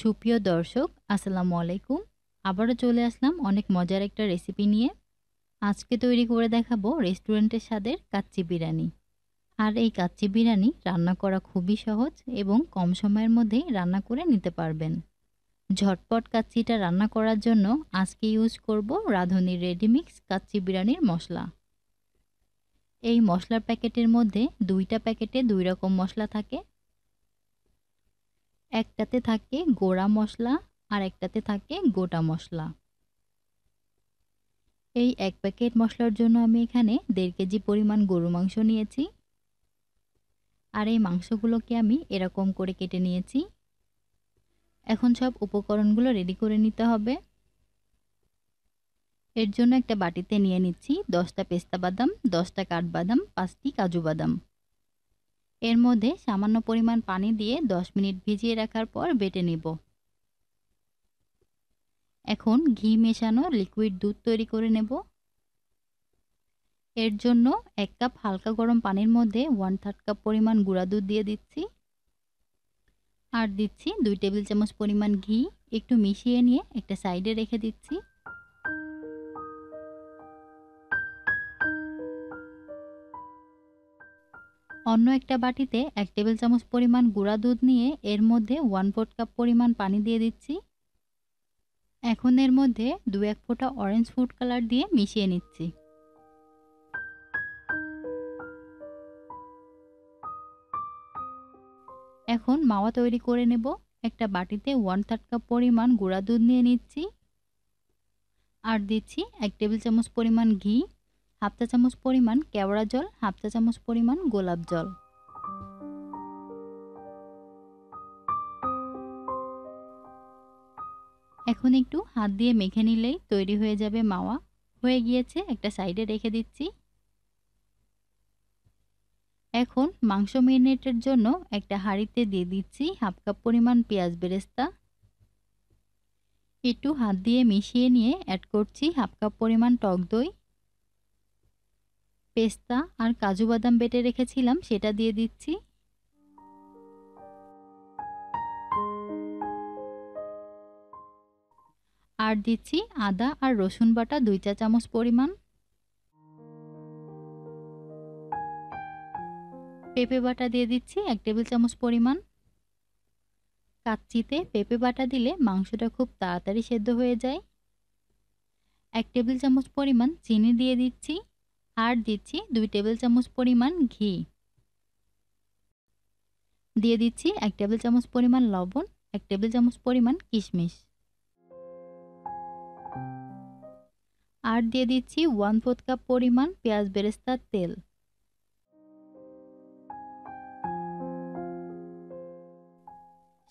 সুপ্রিয় দর্শক আসসালামু আলাইকুম আবারও চলে আসলাম অনেক মজার একটা রেসিপি নিয়ে আজকে তৈরি করে দেখাবো রেস্টুরেন্টের স্বাদের কাচ্চি বিরিয়ানি আর এই কাচ্চি বিরিয়ানি রান্না করা খুবই সহজ এবং কম সময়ের মধ্যেই রান্না করে নিতে পারবেন ঝটপট কাচ্চিটা রান্না করার জন্য আজকে ইউজ করব রাঁধুনির রেডিমিক্স কাচ্চি বিরিয়ানির মশলা এই মশলার প্যাকেটের মধ্যে দুইটা প্যাকেটে দুই রকম মশলা থাকে একটাতে থাকে গোড়া মশলা আর একটাতে থাকে গোটা মশলা এই এক প্যাকেট মশলার জন্য আমি এখানে দেড় কেজি পরিমাণ গরু মাংস নিয়েছি আর এই মাংসগুলোকে আমি এরকম করে কেটে নিয়েছি এখন সব উপকরণগুলো রেডি করে নিতে হবে এর জন্য একটা বাটিতে নিয়ে নিচ্ছি দশটা পেস্তা বাদাম দশটা কাঠবাদাম পাঁচটি কাজু বাদাম এর মধ্যে সামান্য পরিমাণ পানি দিয়ে 10 মিনিট ভিজিয়ে রাখার পর বেটে নেব এখন ঘি মেশানো লিকুইড দুধ তৈরি করে নেব এর জন্য এক কাপ হালকা গরম পানির মধ্যে ওয়ান থার্ড কাপ পরিমাণ গুঁড়া দুধ দিয়ে দিচ্ছি আর দিচ্ছি দুই টেবিল চামচ পরিমাণ ঘি একটু মিশিয়ে নিয়ে একটা সাইডে রেখে দিচ্ছি অন্য একটা বাটিতে এক টেবিল চামচ পরিমাণ গুঁড়া দুধ নিয়ে এর মধ্যে ওয়ান ফোর্থ কাপ পরিমাণ পানি দিয়ে দিচ্ছি এখন এর মধ্যে দু এক ফোঁটা অরেঞ্জ ফুড কালার দিয়ে মিশিয়ে নিচ্ছি এখন মাওয়া তৈরি করে নেব একটা বাটিতে ওয়ান থার্ড কাপ পরিমাণ গুঁড়া দুধ নিয়ে নিচ্ছি আর দিচ্ছি এক টেবিল চামচ পরিমাণ ঘি হাফ চা চামচ পরিমাণ কেওড়া জল হাফ চা চামচ পরিমাণ গোলাপ জল এখন একটু হাত দিয়ে মেখে নিলেই তৈরি হয়ে যাবে মাওয়া হয়ে গিয়েছে একটা সাইডে রেখে দিচ্ছি এখন মাংস মেরিনেটের জন্য একটা হাঁড়িতে দিয়ে দিচ্ছি হাফ কাপ পরিমাণ পেঁয়াজ বেরেস্তা একটু হাত দিয়ে মিশিয়ে নিয়ে অ্যাড করছি হাফ কাপ পরিমাণ টক দই পেস্তা আর কাজু বাদাম বেটে রেখেছিলাম সেটা দিয়ে দিচ্ছি আর দিচ্ছি আদা আর রসুন বাটা দুই চা চামচ পরিমাণ পেঁপে বাটা দিয়ে দিচ্ছি এক টেবিল চামচ পরিমাণ কাচ্চিতে পেঁপে বাটা দিলে মাংসটা খুব তাড়াতাড়ি সেদ্ধ হয়ে যায় এক টেবিল চামচ পরিমাণ চিনি দিয়ে দিচ্ছি আর দিচ্ছি দুই টেবিল চামচ পরিমাণ ঘি দিয়ে দিচ্ছি এক টেবিল চামচ পরিমাণ লবণ এক টেবিল চামচ পরিমাণ কিশমিশ আর দিয়ে দিচ্ছি ওয়ান ফোর্থ কাপ পরিমাণ পেঁয়াজ বেরেস্তার তেল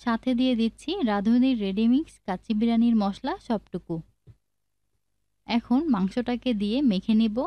সাথে দিয়ে দিচ্ছি রাঁধুনির রেডিমিক্স কাচি বিরিয়ানির মশলা সবটুকু এখন মাংসটাকে দিয়ে মেখে নেব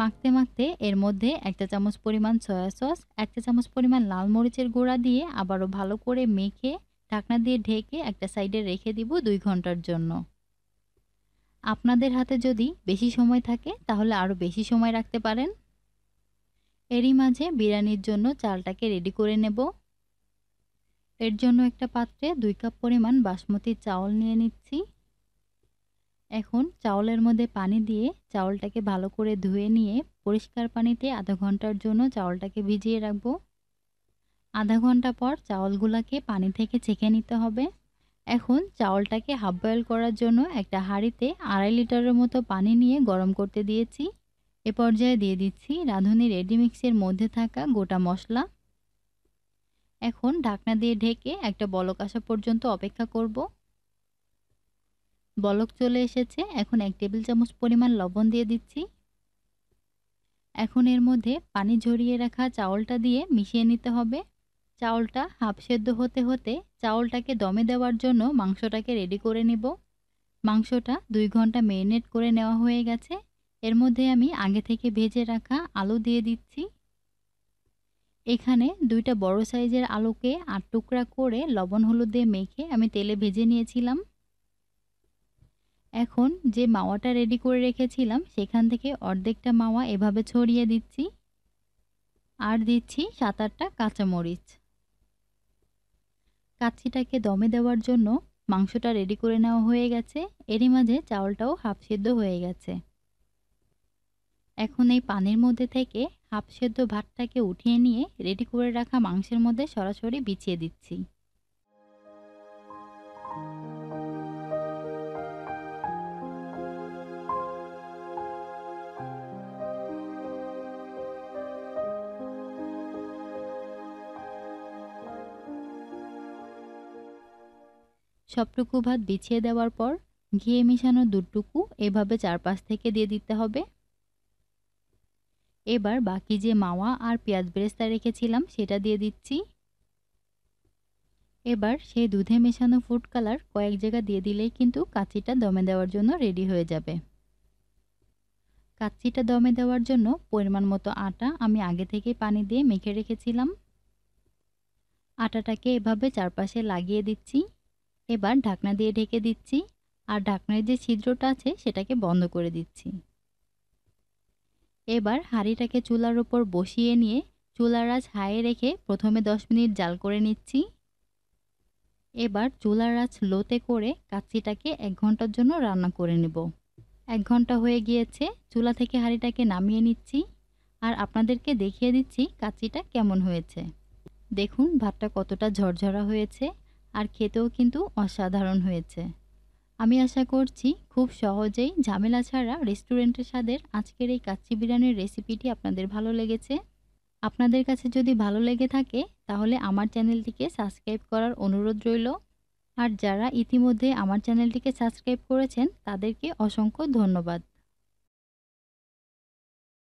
মাখতে মাখতে এর মধ্যে একটা চামচ পরিমাণ সয়া সস একটা চামচ পরিমাণ লাল মরিচের গুঁড়া দিয়ে আবারও ভালো করে মেখে ঢাকনা দিয়ে ঢেকে একটা সাইডে রেখে দিব দুই ঘন্টার জন্য আপনাদের হাতে যদি বেশি সময় থাকে তাহলে আরও বেশি সময় রাখতে পারেন এরই মাঝে বিরিয়ানির জন্য চালটাকে রেডি করে নেব এর জন্য একটা পাত্রে দুই কাপ পরিমাণ বাসমতি চাউল নিয়ে নিচ্ছি এখন চাউলের মধ্যে পানি দিয়ে চাউলটাকে ভালো করে ধুয়ে নিয়ে পরিষ্কার পানিতে আধা ঘন্টার জন্য চাউলটাকে ভিজিয়ে রাখব আধা ঘন্টা পর চাউলগুলোকে পানি থেকে ছেঁকে নিতে হবে এখন চাউলটাকে হাফ বয়েল করার জন্য একটা হাঁড়িতে আড়াই লিটারের মতো পানি নিয়ে গরম করতে দিয়েছি এ পর্যায়ে দিয়ে দিচ্ছি রাঁধুনি রেডি মিক্সের মধ্যে থাকা গোটা মশলা এখন ঢাকনা দিয়ে ঢেকে একটা বলক আসা পর্যন্ত অপেক্ষা করবো বলক চলে এসেছে এখন এক টেবিল চামচ পরিমাণ লবণ দিয়ে দিচ্ছি এখন এর মধ্যে পানি ঝরিয়ে রাখা চাউলটা দিয়ে মিশিয়ে নিতে হবে চাউলটা হাফ সেদ্ধ হতে হতে চাউলটাকে দমে দেওয়ার জন্য মাংসটাকে রেডি করে নেব মাংসটা দুই ঘন্টা মেরিনেট করে নেওয়া হয়ে গেছে এর মধ্যে আমি আগে থেকে ভেজে রাখা আলু দিয়ে দিচ্ছি এখানে দুইটা বড় সাইজের আলুকে আট টুকরা করে লবণ হলুদ দিয়ে মেখে আমি তেলে ভেজে নিয়েছিলাম এখন যে মাওয়াটা রেডি করে রেখেছিলাম সেখান থেকে অর্ধেকটা মাওয়া এভাবে ছড়িয়ে দিচ্ছি আর দিচ্ছি সাত আটটা কাঁচামরিচ কাচ্ছিটাকে দমে দেওয়ার জন্য মাংসটা রেডি করে নেওয়া হয়ে গেছে এরই মাঝে চাউলটাও হাফ সেদ্ধ হয়ে গেছে এখন এই পানির মধ্যে থেকে হাফ সেদ্ধ ভাতটাকে উঠিয়ে নিয়ে রেডি করে রাখা মাংসের মধ্যে সরাসরি বিছিয়ে দিচ্ছি সবটুকু ভাত বিছিয়ে দেওয়ার পর ঘিয়ে মিশানো দুটুকু এভাবে চারপাশ থেকে দিয়ে দিতে হবে এবার বাকি যে মাওয়া আর পেঁয়াজ বেরেস্তা রেখেছিলাম সেটা দিয়ে দিচ্ছি এবার সেই দুধে মেশানো ফুড কালার কয়েক জায়গা দিয়ে দিলেই কিন্তু কাচিটা দমে দেওয়ার জন্য রেডি হয়ে যাবে কাচিটা দমে দেওয়ার জন্য পরিমাণ মতো আটা আমি আগে থেকে পানি দিয়ে মেখে রেখেছিলাম আটাটাকে এভাবে চারপাশে লাগিয়ে দিচ্ছি এবার ঢাকনা দিয়ে ঢেকে দিচ্ছি আর ঢাকনার যে ছিদ্রটা আছে সেটাকে বন্ধ করে দিচ্ছি এবার হাঁড়িটাকে চুলার ওপর বসিয়ে নিয়ে চুলার আঁচ হাইয়ে রেখে প্রথমে দশ মিনিট জাল করে নিচ্ছি এবার চুলার আঁচ লোতে করে কাচ্চিটাকে এক ঘন্টার জন্য রান্না করে নেব এক ঘন্টা হয়ে গিয়েছে চুলা থেকে হাঁড়িটাকে নামিয়ে নিচ্ছি আর আপনাদেরকে দেখিয়ে দিচ্ছি কাচ্চিটা কেমন হয়েছে দেখুন ভাতটা কতটা ঝরঝরা হয়েছে আর খেতেও কিন্তু অসাধারণ হয়েছে আমি আশা করছি খুব সহজেই ঝামেলা ছাড়া রেস্টুরেন্টের স্বাদের আজকের এই কাচ্চি বিরিয়ানির রেসিপিটি আপনাদের ভালো লেগেছে আপনাদের কাছে যদি ভালো লেগে থাকে তাহলে আমার চ্যানেলটিকে সাবস্ক্রাইব করার অনুরোধ রইল আর যারা ইতিমধ্যে আমার চ্যানেলটিকে সাবস্ক্রাইব করেছেন তাদেরকে অসংখ্য ধন্যবাদ